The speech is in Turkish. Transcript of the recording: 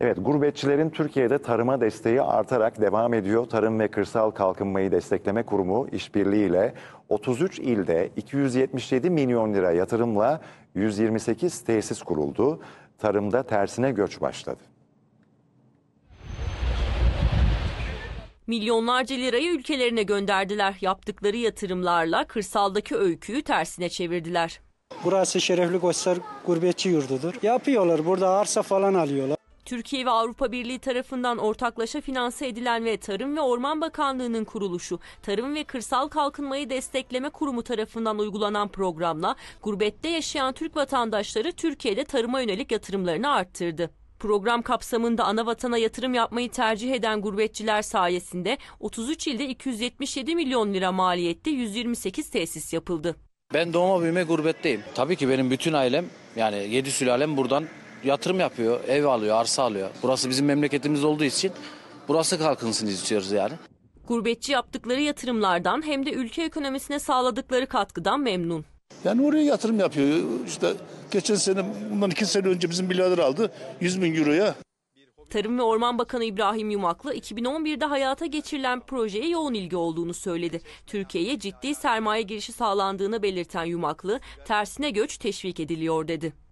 Evet, gurbetçilerin Türkiye'de tarıma desteği artarak devam ediyor. Tarım ve Kırsal Kalkınmayı Destekleme Kurumu işbirliğiyle 33 ilde 277 milyon lira yatırımla 128 tesis kuruldu. Tarımda tersine göç başladı. Milyonlarca lirayı ülkelerine gönderdiler. Yaptıkları yatırımlarla kırsaldaki öyküyü tersine çevirdiler. Burası Şerefli Göster gurbetçi yurdudur. Yapıyorlar burada arsa falan alıyorlar. Türkiye ve Avrupa Birliği tarafından ortaklaşa finanse edilen ve Tarım ve Orman Bakanlığı'nın kuruluşu, Tarım ve Kırsal Kalkınmayı Destekleme Kurumu tarafından uygulanan programla gurbette yaşayan Türk vatandaşları Türkiye'de tarıma yönelik yatırımlarını arttırdı. Program kapsamında ana vatana yatırım yapmayı tercih eden gurbetçiler sayesinde 33 ilde 277 milyon lira maliyette 128 tesis yapıldı. Ben doğma büyüme gurbetteyim. Tabii ki benim bütün ailem yani 7 sülalem buradan yatırım yapıyor, ev alıyor, arsa alıyor. Burası bizim memleketimiz olduğu için burası kalkınsın istiyoruz yani. Gurbetçi yaptıkları yatırımlardan hem de ülke ekonomisine sağladıkları katkıdan memnun. Yani oraya yatırım yapıyor. İşte geçen sene, bundan iki sene önce bizim milyarder aldı 100 bin euroya. Tarım ve Orman Bakanı İbrahim Yumaklı 2011'de hayata geçirilen projeye yoğun ilgi olduğunu söyledi. Türkiye'ye ciddi sermaye girişi sağlandığını belirten Yumaklı, tersine göç teşvik ediliyor dedi.